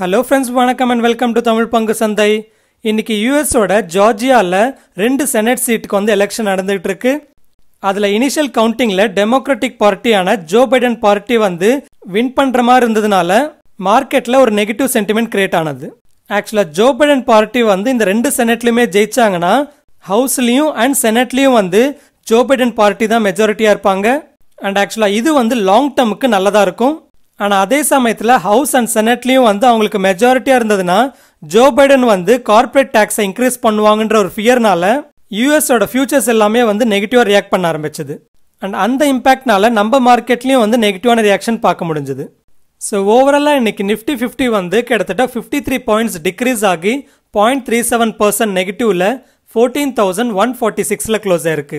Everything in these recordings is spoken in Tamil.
ஹலோ ஃப்ரெண்ட்ஸ் வணக்கம் அண்ட் வெல்கம் டு தமிழ் பங்கு சந்தை இன்னைக்கு யூஎஸோட ஜார்ஜியாவில் ரெண்டு செனட் சீட்டுக்கு வந்து எலெக்ஷன் நடந்துகிட்டு இருக்கு அதில் இனிஷியல் கவுண்டிங்கில் டெமோக்ராட்டிக் பார்ட்டியான ஜோ பைடன் பார்ட்டி வந்து வின் பண்ணுற மாதிரி இருந்ததுனால மார்க்கெட்டில் ஒரு நெகட்டிவ் சென்டிமெண்ட் கிரியேட் ஆனது ஆக்சுவலாக ஜோ பைடன் பார்ட்டி வந்து இந்த ரெண்டு செனட்லையுமே ஜெயிச்சாங்கன்னா ஹவுஸ்லேயும் அண்ட் செனட்லேயும் வந்து ஜோ பைடன் பார்ட்டி தான் மெஜாரிட்டியாக இருப்பாங்க அண்ட் ஆக்சுவலாக இது வந்து லாங் டேர்முக்கு நல்லதாக இருக்கும் ஆனால் அதே சமயத்தில் ஹவுஸ் அண்ட் செனட்லேயும் வந்து அவங்களுக்கு மெஜாரிட்டியாக இருந்ததுன்னா ஜோ பைடன் வந்து கார்பரேட் டேக்ஸை இன்க்ரீஸ் பண்ணுவாங்கன்ற ஒரு ஃபியர்னால யூஎஸோட ஃபியூச்சர்ஸ் எல்லாமே வந்து நெகட்டிவாக ரியாக்ட் பண்ண ஆரம்பிச்சது அண்ட் அந்த இம்பாக்ட்னால நம்ம மார்க்கெட்லேயும் வந்து நெகட்டிவான ரியாக்ஷன் பார்க்க முடிஞ்சது ஸோ ஓவராலாக இன்னைக்கு நிஃப்டி ஃபிஃப்டி வந்து கிட்டத்தட்ட ஃபிஃப்டி த்ரீ பாயிண்ட்ஸ் டிக்ரீஸ் ஆகி பாயிண்ட் த்ரீ செவன் பர்சன்ட் நெகட்டிவில் ஃபோர்டீன் தௌசண்ட் ஒன் ஃபார்ட்டி சிக்ஸில் க்ளோஸ் ஆயிருக்கு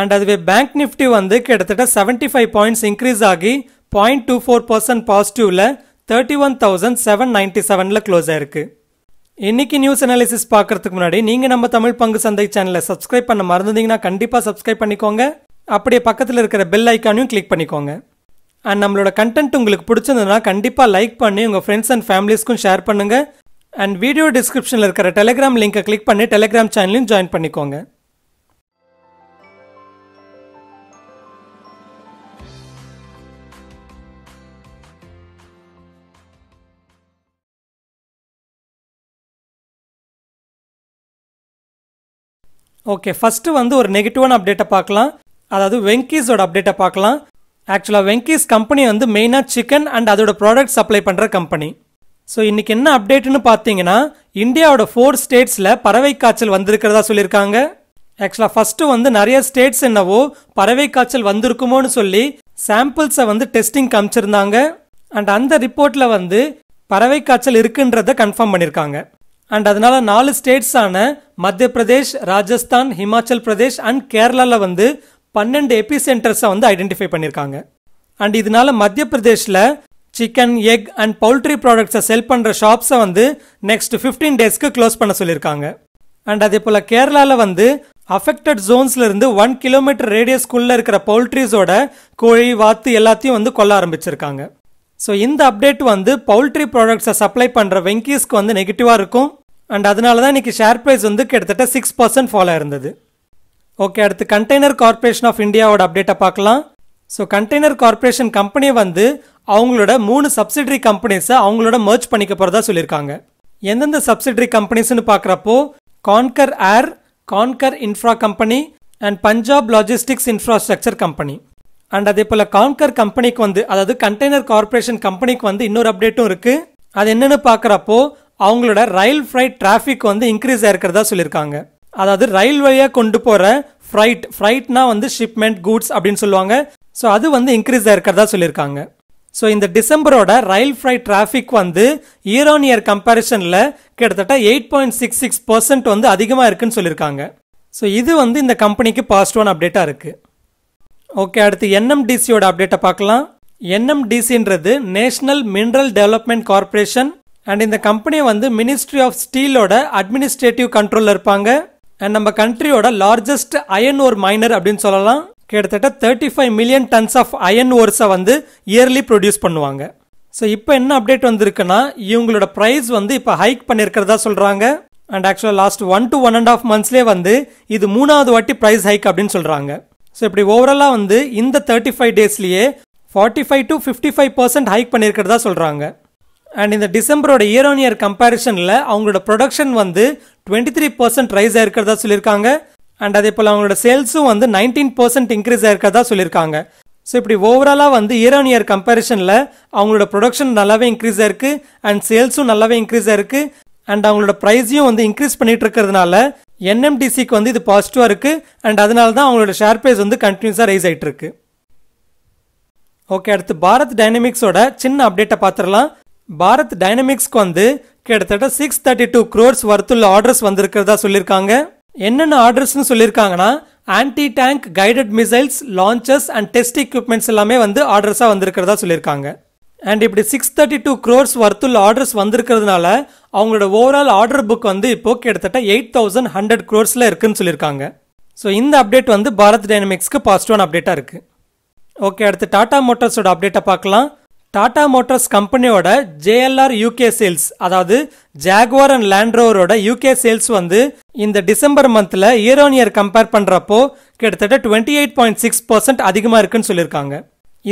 அண்ட் அதுவே பேங்க் நிஃப்டி வந்து கிட்டத்தட்ட செவன்ட்டி ஃபைவ் பாயிண்ட்ஸ் இன்க்ரீஸ் ஆகி பாயிண்ட் டூ ஃபோர் பர்சன்ட் பாசிட்டிவ்ல thirty one thousand seven ninety செவனில் க்ளோஸ் ஆயிருக்கு இன்னைக்கு நியூஸ் அனாலிசிஸ் பார்க்கறதுக்கு முன்னாடி நீங்கள் நம்ம தமிழ் பங்கு சந்தை சேனலை சப்ஸ்கிரைப் பண்ண மறந்துதீங்கன்னா கண்டிப்பாக சப்ஸ்கிரைப் பண்ணிக்கோங்க அப்படியே பக்கத்தில் இருக்கிற பெல் ஐக்கானையும் கிளிக் பண்ணிக்கோங்க அண்ட் நம்மளோட கண்டென்ட் உங்களுக்கு பிடிச்சிருந்ததுன்னா கண்டிப்பாக லைக் பண்ணி உங்கள் ஃப்ரெண்ட்ஸ் அண்ட் ஃபேமிலிஸ்க்கும் ஷேர் பண்ணுங்க அண்ட் வீடியோ டிஸ்கிரிப்ஷனில் இருக்கிற டெலிகிராம் லிங்கை கிளிக் பண்ணி டெலிகிராம் சேனலையும் ஜாயின் பண்ணிக்கோங்க ஓகே ஃபர்ஸ்ட் வந்து ஒரு நெகட்டிவான அப்டேட்டை பார்க்கலாம் அதாவது வெங்கீஸோட அப்டேட்டை பார்க்கலாம் ஆக்சுவலாக வெங்கீஸ் கம்பெனி வந்து மெயினாக சிக்கன் அண்ட் அதோட ப்ராடக்ட் சப்ளை பண்ணுற கம்பெனி ஸோ இன்றைக்கி என்ன அப்டேட்னு பார்த்தீங்கன்னா இந்தியாவோட ஃபோர் ஸ்டேட்ஸில் பறவை காய்ச்சல் வந்திருக்கிறதா சொல்லியிருக்காங்க ஆக்சுவலாக ஃபஸ்ட்டு வந்து நிறைய ஸ்டேட்ஸ் என்னவோ பறவை காய்ச்சல் வந்திருக்குமோன்னு சொல்லி சாம்பிள்ஸை வந்து டெஸ்டிங் காமிச்சிருந்தாங்க அண்ட் அந்த ரிப்போர்ட்டில் வந்து பறவை காய்ச்சல் இருக்குன்றத கன்ஃபார்ம் பண்ணியிருக்காங்க அண்ட் அதனால நாலு ஸ்டேட்ஸான மத்திய பிரதேஷ் ராஜஸ்தான் ஹிமாச்சல் பிரதேஷ் அண்ட் கேரளாவில் வந்து பன்னெண்டு எபி சென்டர்ஸை வந்து ஐடென்டிஃபை பண்ணியிருக்காங்க அண்ட் இதனால மத்திய பிரதேஷில் சிக்கன் எக் அண்ட் பவுல்ட்ரி ப்ராடக்ட்ஸை செல் பண்ணுற ஷாப்ஸை வந்து நெக்ஸ்ட் ஃபிஃப்டீன் டேஸ்க்கு க்ளோஸ் பண்ண சொல்லியிருக்காங்க அண்ட் அதே போல் கேரளாவில் வந்து அஃபெக்டட் ஜோன்ஸ்லேருந்து ஒன் கிலோமீட்டர் ரேடியஸ்குள்ளே இருக்கிற பவுல்ட்ரிஸோட கோழி வாத்து எல்லாத்தையும் வந்து கொல்ல ஆரம்பிச்சிருக்காங்க ஸோ இந்த அப்டேட் வந்து பவுல்ட்ரி ப்ராடக்ட்ஸை சப்ளை பண்ணுற வெங்கீஸ்க்கு வந்து நெகட்டிவாக இருக்கும் அண்ட் அதனால தான் இன்றைக்கி ஷேர் ப்ரைஸ் வந்து கிட்டத்தட்ட சிக்ஸ் பர்சன்ட் ஃபாலோ இருந்தது ஓகே அடுத்து கண்டெய்னர் கார்பரேஷன் ஆஃப் இந்தியாவோட அப்டேட்டை பார்க்கலாம் ஸோ கண்டெய்னர் கார்பரேஷன் கம்பெனி வந்து அவங்களோட மூணு சப்சிடரி கம்பெனிஸை அவங்களோட மர்ச் பண்ணிக்க போகிறதா சொல்லியிருக்காங்க எந்தெந்த சப்சிடரி கம்பெனிஸ்னு பார்க்குறப்போ Concor air Concor infra company and Punjab logistics infrastructure company and அதே போல கான்கர் கம்பெனிக்கு வந்து அதாவது கண்டெய்னர் கார்பரேஷன் கம்பெனிக்கு வந்து இன்னொரு அப்டேட்டும் இருக்குது அது என்னென்னு பார்க்குறப்போ அவங்களோட ரயில் ஃப்ரைட் டிராபிக் வந்து இன்க்ரீஸ் ஆயிருக்கிறதா சொல்லியிருக்காங்க அதாவது ரயில் வழியாக கொண்டு போகிற ஃப்ரைட் ஃப்ரைட்னா வந்து ஷிப்மெண்ட் கூட்ஸ் அப்படின்னு சொல்லுவாங்க ஸோ அது வந்து இன்க்ரீஸ் ஆயிருக்கிறதா சொல்லியிருக்காங்க ஸோ இந்த டிசம்பரோட ரயில் ஃப்ரைட் டிராஃபிக் வந்து இயர் ஆன் இயர் கம்பேரிசனில் கிட்டத்தட்ட eight point six six percent வந்து அதிகமாக இருக்குன்னு சொல்லியிருக்காங்க ஸோ இது வந்து இந்த கம்பெனிக்கு பாசிட்டிவான அப்டேட்டாக இருக்குது ஓகே அடுத்து என்எம்டிசியோட அப்டேட்டை பார்க்கலாம் என்எம்டிசின்றது national mineral development corporation and இந்த கம்பெனியை வந்து மினிஸ்ட்ரி ஆஃப் ஸ்டீலோட அட்மினிஸ்ட்ரேட்டிவ் கண்ட்ரோலில் இருப்பாங்க அண்ட் நம்ம கண்ட்ரியோட லார்ஜஸ்ட் அயன் ஓர் மைனர் அப்படின்னு சொல்லலாம் கிட்டத்தட்ட thirty five million tons of iron ஓர்ஸை வந்து இயர்லி ப்ரொடியூஸ் பண்ணுவாங்க ஸோ இப்போ என்ன அப்டேட் வந்திருக்குன்னா இவங்களோட ப்ரைஸ் வந்து இப்போ ஹைக் பண்ணியிருக்கிறதா சொல்கிறாங்க அண்ட் ஆக்சுவலாக last one to one and half மந்த்ஸ்லேயே வந்து இது மூணாவது வாட்டி ப்ரைஸ் ஹைக் அப்படின்னு சொல்கிறாங்க ஸோ இப்படி ஓவராலாக வந்து இந்த தேர்ட்டி ஃபைவ் டேஸ்லேயே forty five to fifty five percent hike பண்ணியிருக்கிறதா சொல்கிறாங்க அண்ட் இந்த டிசம்பரோட இயர் ஆன் இயர் கம்பேரிசனில் அவங்களோட ப்ரொடக்ஷன் வந்து டுவெண்ட்டி த்ரீ பர்சன்ட் ரைஸ் ஆயிருக்கிறதா சொல்லியிருக்காங்க அண்ட் அதே போல் அவங்களோட சேல்ஸும் வந்து நைன்டீன் பர்சன்ட் இன்க்ரீஸ் ஆயிருக்கிறதா சொல்லியிருக்காங்க ஸோ இப்படி ஓவராலாக வந்து இயர் ஆன் இயர் கம்பேரிசனில் அவங்களோட ப்ரொடக்ஷன் நல்லாவே இன்க்ரீஸ் ஆயிருக்கு அண்ட் சேல்ஸும் நல்லாவே இன்க்ரீஸ் ஆயிருக்கு அண்ட் அவங்களோட ப்ரைஸையும் வந்து இன்க்ரீஸ் பண்ணிட்டு இருக்கிறதுனால என்எம்டிசிக்கு வந்து இது பாசிட்டிவாக இருக்குது அண்ட் அதனால தான் அவங்களோட ஷேர் ப்ரைஸ் வந்து கண்டினியூஸாக ரைஸ் ஆகிட்டு இருக்கு ஓகே அடுத்து பாரத் டைனமிக்ஸோட சின்ன அப்டேட்டை பார்த்துடலாம் பாரத் டைனமிக்ஸ்க்கு வந்து கிட்டத்தட்ட சிக்ஸ் தேர்ட்டி டூ க்ரோர்ஸ் வர்த்துள்ள ஆர்டர்ஸ் வந்திருக்கிறதா சொல்லியிருக்காங்க என்னென்ன ஆர்டர்ஸ்னு சொல்லியிருக்காங்கன்னா anti tank guided missiles launches and test equipments எல்லாமே வந்து ஆர்டர்ஸாக வந்திருக்கிறதா சொல்லியிருக்காங்க அண்ட் இப்படி சிக்ஸ் தேர்ட்டி டூ க்ரோர்ஸ் வர்த்துள்ள ஆர்டர்ஸ் வந்திருக்கிறதுனால அவங்களோட ஓவரால் ஆர்டர் புக் வந்து இப்போ கிட்டத்தட்ட எயிட் தௌசண்ட் ஹண்ட்ரட் க்ரோர்ஸில் இருக்குன்னு சொல்லியிருக்காங்க ஸோ இந்த அப்டேட் வந்து பாரத் டைனமிக்ஸ்க்கு பாசிட்டிவான அப்டேட்டாக இருக்குது ஓகே அடுத்து டாடா மோட்டார்ஸோட அப்டேட்டை பார்க்கலாம் டாடா மோட்டார்ஸ் கம்பெனியோட ஜேஎல்ஆர் யூகே சேல்ஸ் அதாவது ஜாகுவார் அண்ட் லேண்ட்ரோவரோட யூகே சேல்ஸ் வந்து இந்த டிசம்பர் மந்தில் இயர் ஆன் இயர் கம்பேர் பண்ணுறப்போ கிட்டத்தட்ட twenty eight point six percent அதிகமாக இருக்குன்னு சொல்லியிருக்காங்க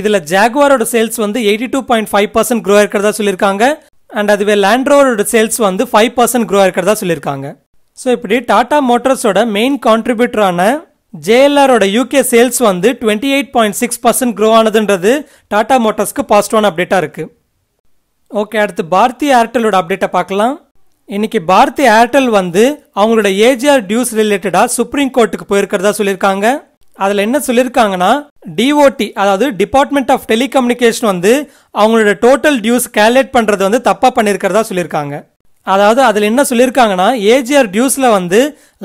இதில் ஜாகுவாரோட சேல்ஸ் வந்து eighty two point five percent grow இருக்கிறதா சொல்லியிருக்காங்க அண்ட் அதுவே லேண்ட்ரோவரோட சேல்ஸ் வந்து ஃபைவ் பர்சன்ட் க்ரோ இருக்கிறதா சொல்லியிருக்காங்க ஸோ இப்படி டாடா மோட்டர்ஸோட மெயின் கான்ட்ரிபியூட்டரான ஜேஎல்ஆரோட யூகே சேல்ஸ் வந்து twenty eight point six percent grow ஆனதுன்றது டாடா மோட்டர்ஸ்க்கு பாசிட்டிவான அப்டேட்டாக இருக்குது ஓகே அடுத்து பாரதி ஏர்டெலோட அப்டேட்டை பார்க்கலாம் இன்னைக்கு பாரதி ஏர்டெல் வந்து அவங்களோட ஏஜிஆர் டியூஸ் ரிலேட்டடாக சுப்ரீம் கோர்ட்டுக்கு போயிருக்கிறதா சொல்லியிருக்காங்க அதில் என்ன சொல்லியிருக்காங்கன்னா டிஓடி அதாவது டிபார்ட்மெண்ட் ஆஃப் டெலிகம்யூனிகேஷன் வந்து அவங்களோட டோட்டல் டியூஸ் கேல்குலேட் பண்ணுறது வந்து தப்பாக பண்ணியிருக்கிறதா சொல்லியிருக்காங்க அதாவது அதில் என்ன சொல்லியிருக்காங்கன்னா ஏஜிஆர் டியூஸில் வந்து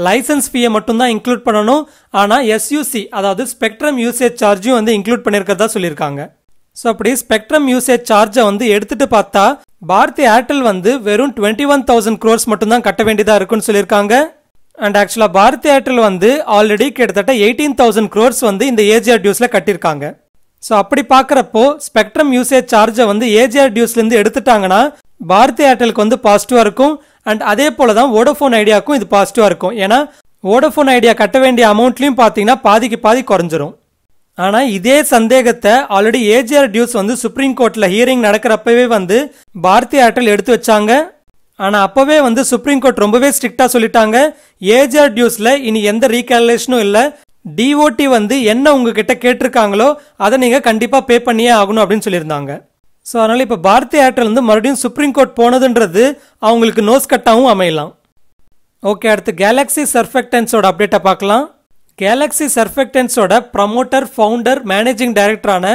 லைசன்ஸ் ஃபீயை மட்டும்தான் இன்க்ளூட் பண்ணணும் ஆனால் எஸ்யூசி அதாவது ஸ்பெக்ட்ரம் யூசேஜ் சார்ஜும் வந்து இன்க்ளூட் பண்ணியிருக்கிறதா சொல்லியிருக்காங்க ஸோ அப்படி ஸ்பெக்ட்ரம் யூசேஜ் சார்ஜை வந்து எடுத்துட்டு பார்த்தா பாரதி ஏர்டெல் வந்து வெறும் டுவெண்ட்டி ஒன் தௌசண்ட் க்ரோர்ஸ் மட்டும்தான் கட்ட வேண்டியதாக இருக்குன்னு சொல்லியிருக்காங்க அண்ட் ஆக்சுவலாக பாரதி ஏர்டெல் வந்து ஆல்ரெடி கிட்டத்தட்ட எயிட்டீன் தௌசண்ட் க்ரோர்ஸ் வந்து இந்த ஏஜிஆர் டியூஸில் கட்டியிருக்காங்க ஸோ அப்படி பார்க்குறப்போ ஸ்பெக்ட்ரம் யூசேஜ் சார்ஜை வந்து ஏஜிஆர் டியூஸ்லேருந்து எடுத்துட்டாங்கன்னா பாரதி ஏர்டெலுக்கு வந்து பாசிட்டிவாக இருக்கும் அண்ட் அதே போல் தான் ஓடோஃபோன் ஐடியாவுக்கும் இது பாசிட்டிவாக இருக்கும் ஏன்னா ஓடோஃபோன் ஐடியா கட்ட வேண்டிய அமௌண்ட்லையும் பார்த்தீங்கன்னா பாதிக்கு பாதி குறைஞ்சிரும் ஆனால் இதே சந்தேகத்தை ஆல்ரெடி ஏஜிஆர் டியூஸ் வந்து சுப்ரீம் கோர்ட்டில் ஹியரிங் நடக்கிறப்பவே வந்து பாரதி ஏர்டெல் எடுத்து வச்சாங்க ஆனால் அப்போவே வந்து சுப்ரீம் கோர்ட் ரொம்பவே ஸ்ட்ரிக்டாக சொல்லிட்டாங்க ஏஜர் டியூஸில் இனி எந்த ரீகேலேஷனும் இல்லை டிஓடி வந்து என்ன உங்ககிட்ட கேட்டிருக்காங்களோ அதை நீங்கள் கண்டிப்பாக பே பண்ணியே ஆகணும் அப்படின்னு சொல்லியிருந்தாங்க ஸோ அதனால் இப்போ பாரதி ஏர்டெல் வந்து மறுபடியும் சுப்ரீம் கோர்ட் போனதுன்றது அவங்களுக்கு நோஸ் கட்டாகவும் அமையலாம் ஓகே அடுத்து கேலக்ஸி சர்ஃபெக்டன்ஸோட அப்டேட்டை பார்க்கலாம் கேலக்ஸி சர்ஃபெக்டன்ஸோட ப்ரமோட்டர் ஃபவுண்டர் மேனேஜிங் டைரக்டரான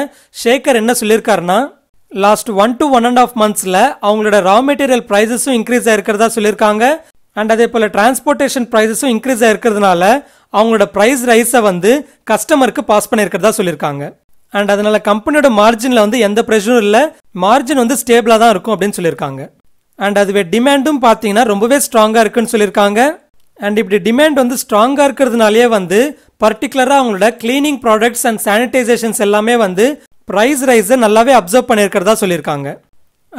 ஷேகர் என்ன சொல்லியிருக்காருன்னா last one to one and half மந்த்ஸில் அவங்களோட ரா மெட்டீரியல் ப்ரைஸஸும் இன்க்ரீஸ் ஆகிருக்கிறதா சொல்லியிருக்காங்க அண்ட் அதே போல் டிரான்ஸ்போர்ட்டேஷன் ப்ரைஸஸும் இன்க்ரீஸ் ஆகிருக்கிறதுனால அவங்களோட ப்ரைஸ் ரைஸை வந்து கஸ்டமருக்கு பாஸ் பண்ணியிருக்கிறதா சொல்லியிருக்காங்க அண்ட் அதனால கம்பெனியோட மார்ஜினில் வந்து எந்த ப்ரெஷரும் இல்லை மார்ஜின் வந்து ஸ்டேபிளாக தான் இருக்கும் அப்படின்னு சொல்லியிருக்காங்க அண்ட் அதுவே டிமாண்டும் பார்த்தீங்கன்னா ரொம்பவே ஸ்ட்ராங்காக இருக்குன்னு சொல்லியிருக்காங்க அண்ட் இப்படி டிமாண்ட் வந்து ஸ்ட்ராங்காக இருக்கிறதுனாலே வந்து பர்டிகுலராக அவங்களோட கிளீனிங் ப்ராடக்ட்ஸ் அண்ட் சானிடைசேஷன்ஸ் எல்லாமே வந்து ப்ரைஸ் ரைஸை நல்லாவே அப்சர்வ் பண்ணியிருக்கிறதா சொல்லியிருக்காங்க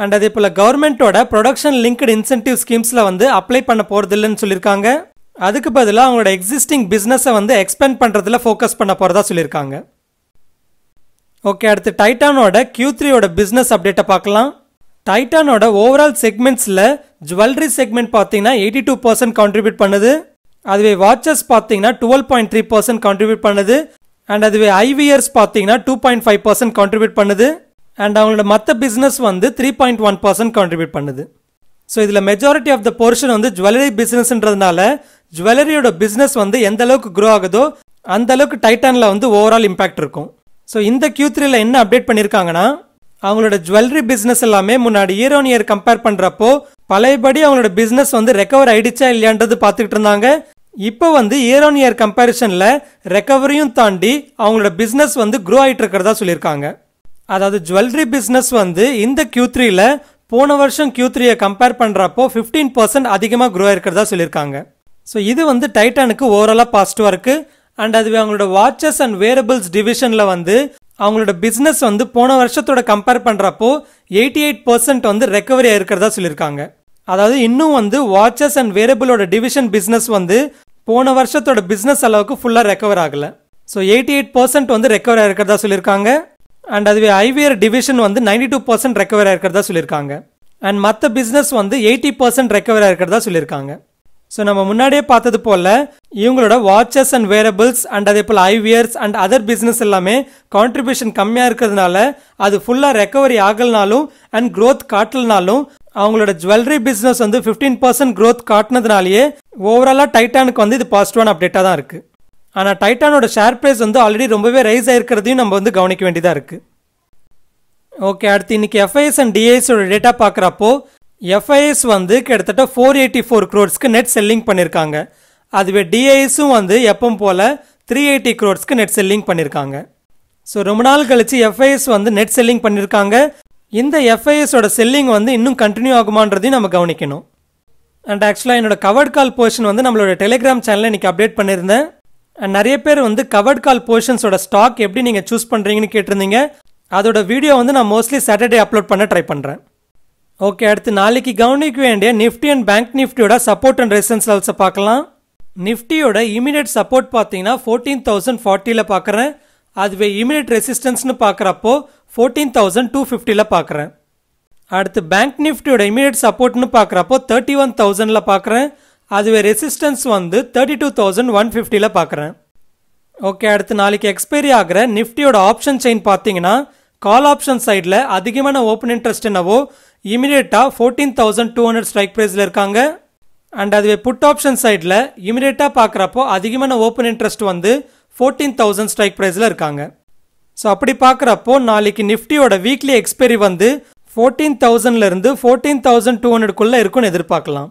அண்ட் அதே போல் கவர்மெண்ட்டோட ப்ரொடக்ஷன் லிங்க்டு இன்சென்டிவ் ஸ்கீம்ஸில் வந்து அப்ளை பண்ண போகிறதில்லன்னு சொல்லியிருக்காங்க அதுக்கு பதிலாக அவங்களோட எக்ஸிஸ்டிங் பிஸ்னஸை வந்து எக்ஸ்பேண்ட் பண்ணுறதுல ஃபோக்கஸ் பண்ண போகிறதா சொல்லியிருக்காங்க ஓகே அடுத்து டைட்டானோட கியூ த்ரீயோட பிஸ்னஸ் அப்டேட்டை பார்க்கலாம் டைட்டானோட ஓவரால் செக்மெண்ட்ஸில் ஜுவல்லரி செக்மெண்ட் பார்த்தீங்கன்னா எயிட்டி டூ பர்சன்ட் கான்ட்ரிபியூட் பண்ணுது அதுவே வாட்சஸ் பார்த்தீங்கன்னா twelve point three percent contribute பண்ணுது அண்ட் அதுவே ஐவிஎர்ஸ் பார்த்தீங்கன்னா two point five percent contribute பண்ணுது அண்ட் அவங்களோட மற்ற பிஸ்னஸ் வந்து three point one percent contribute பண்ணுது ஸோ இதில் மெஜாரிட்டி ஆஃப் த போர்ஷன் வந்து ஜுவல்லரி பிஸ்னஸ்ன்றதுனால ஜுவல்லரியோட பிஸ்னஸ் வந்து எந்த அளவுக்கு க்ரோ ஆகுதோ அந்த அளவுக்கு டைட்டானில் வந்து ஓவரால் இம்பாக்ட் இருக்கும் ஸோ இந்த கியூ த்ரீல என்ன அப்டேட் பண்ணியிருக்காங்கன்னா அவங்களோட ஜுவல்லரி பிஸ்னஸ் எல்லாமே முன்னாடி இயர் ஆன் இயர் கம்பேர் பண்ணுறப்போ பழையபடி அவங்களோட பிஸ்னஸ் வந்து ரெக்கவர் ஆயிடுச்சா இல்லையான்றது பார்த்துக்கிட்டு இருந்தாங்க இப்போ வந்து இயர் ஆன் இயர் கம்பேரிசனில் ரெக்கவரியும் தாண்டி அவங்களோட பிஸ்னஸ் வந்து க்ரோ ஆகிட்டு இருக்கிறதா சொல்லியிருக்காங்க அதாவது ஜுவல்லரி பிஸ்னஸ் வந்து இந்த கியூ த்ரீல போன வருஷம் கியூ த்ரீயை கம்பேர் பண்ணுறப்போ ஃபிஃப்டீன் பர்சன்ட் அதிகமாக க்ரோ ஆகிருக்கிறதா சொல்லியிருக்காங்க ஸோ இது வந்து டைட்டானுக்கு ஓவராலாக பாசிட்டிவாக இருக்குது அண்ட் அதுவே அவங்களோட வாட்சஸ் அண்ட் வேரபிள்ஸ் டிவிஷனில் வந்து அவங்களோட பிஸ்னஸ் வந்து போன வருஷத்தோட கம்பேர் பண்ணுறப்போ எயிட்டி எயிட் பர்சன்ட் வந்து ரெக்கவரி ஆகிருக்கிறதா சொல்லியிருக்காங்க அதாவது இன்னும் வந்து வாட்சஸ் அண்ட் வேரபிளோட டிவிஷன் பிஸ்னஸ் வந்து போன வருஷத்தோட பிஸ்னஸ் அளவுக்கு ஃபுல்லாக ரெக்கவர் ஆகலை ஸோ எயிட்டி எயிட் பர்சன்ட் வந்து ரெக்கவர் ஆகிருக்கிறதா சொல்லியிருக்காங்க அண்ட் அதுவே ஐவியர் டிவிஷன் வந்து நைன்டி டூ பர்சன்ட் ரெக்கவர் ஆகிருக்கிறதா சொல்லியிருக்காங்க அண்ட் மற்ற பிஸ்னஸ் வந்து எயிட்டி பர்சன்ட் ரெக்கவர் ஆகிருக்கிறதா சொல்லியிருக்காங்க ஸோ நம்ம முன்னாடியே பார்த்தது போல் இவங்களோட வாட்சஸ் அண்ட் வேரபிள்ஸ் அண்ட் அதே போல் ஐவியர்ஸ் அண்ட் அதர் பிஸ்னஸ் எல்லாமே கான்ட்ரிபியூஷன் கம்மியாக இருக்கிறதுனால அது ஃபுல்லாக ரெக்கவரி ஆகலனாலும் அண்ட் க்ரோத் காட்டலனாலும் அவங்களோட ஜுவல்லரி பிஸ்னஸ் வந்து ஃபிஃப்டீன் பர்சன்ட் க்ரோத் காட்டினதுனாலேயே ஓவராலாக டைட்டானுக்கு வந்து இது பாசிட்டிவான அப்டேட்டாக தான் இருக்குது ஆனால் டைட்டானோட ஷேர் ப்ரைஸ் வந்து ஆல்ரெடி ரொம்பவே ரைஸ் ஆகிருக்கிறதையும் நம்ம வந்து கவனிக்க வேண்டியதாக இருக்குது ஓகே அடுத்து இன்றைக்கி எஃப்ஐஎஸ் அண்ட் டிஐஎஸோட டேட்டா பார்க்குறப்போ எஃப்ஐஎஸ் வந்து கிட்டத்தட்ட ஃபோர் எயிட்டி ஃபோர் க்ரோட்ஸ்க்கு நெட் செல்லிங் பண்ணியிருக்காங்க அதுவே டிஐஎஸும் வந்து எப்பவும் போல் த்ரீ எயிட்டி க்ரோர்ஸ்க்கு நெட் செல்லிங் பண்ணியிருக்காங்க ஸோ ரொம்ப நாள் கழித்து எஃப்ஐஎஸ் வந்து நெட் செல்லிங் பண்ணியிருக்காங்க இந்த எஃப்ஐஎஸோட செல்லிங் வந்து இன்னும் கண்டினியூ ஆகுமான்றதையும் நம்ம கவனிக்கணும் அண்ட் ஆக்சுவலாக என்னோட கவர்ட் கால் போர்ஷன் வந்து நம்மளோட டெலிகிராம் சேனலில் இன்றைக்கி அப்டேட் பண்ணியிருந்தேன் அண்ட் நிறைய பேர் வந்து கவர்ட் கால் போர்ஷன்ஸோட ஸ்டாக் எப்படி நீங்கள் சூஸ் பண்ணுறீங்கன்னு கேட்டிருந்தீங்க அதோட வீடியோ வந்து நான் மோஸ்ட்லி சாட்டர்டே அப்லோட் பண்ண ட்ரை பண்ணுறேன் ஓகே அடுத்து நாளைக்கு கவனிக்க வேண்டிய நிஃப்டி அண்ட் பேங்க் நிஃப்டியோட சப்போர்ட் அண்ட் ரெசன்ஸ் லெவல்ஸை பார்க்கலாம் நிஃப்டியோட இமீடியட் சப்போர்ட் பார்த்தீங்கன்னா ஃபோர்டீன் தௌசண்ட் ஃபார்ட்டியில் பார்க்குறேன் அதுவே இமீடியட் ரெசிஸ்டன்ஸ்னு பார்க்குறப்போ ஃபோர்டீன் தௌசண்ட் டூ ஃபிஃப்டியில் பார்க்குறேன் அடுத்து பேங்க் நிஃப்டியோட இமீடியட் சப்போர்ட்னு பார்க்குறப்போ தேர்ட்டி ஒன் தௌசண்டில் பார்க்குறேன் அதுவே ரெசிஸ்டன்ஸ் வந்து தேர்ட்டி டூ தௌசண்ட் ஒன் ஃபிஃப்டியில் பார்க்குறேன் ஓகே அடுத்து நாளைக்கு எக்ஸ்பைரி ஆகிற நிஃப்டியோட ஆப்ஷன் செயின் பார்த்தீங்கன்னா கால் ஆப்ஷன் சைடில் அதிகமான ஓப்பன் இன்ட்ரெஸ்ட் என்னவோ இமீடியட்டாக fourteen thousand two hundred strike ப்ரைஸில் இருக்காங்க அண்ட் அதுவே புட் ஆப்ஷன் சைடில் இமீடியட்டாக பார்க்குறப்போ அதிகமான ஓப்பன் இன்ட்ரெஸ்ட் வந்து ஃபோர்டீன் தௌசண்ட் ஸ்ட்ரைக் ப்ரைஸில் இருக்காங்க ஸோ அப்படி பார்க்குறப்போ நாளைக்கு நிஃப்டியோட வீக்லி எக்ஸ்பைரி வந்து ஃபோர்டீன் தௌசண்ட்லேருந்து ஃபோர்டீன் தௌசண்ட் டூ ஹண்ட்ரட்குள்ளே இருக்கும்னு எதிர்பார்க்கலாம்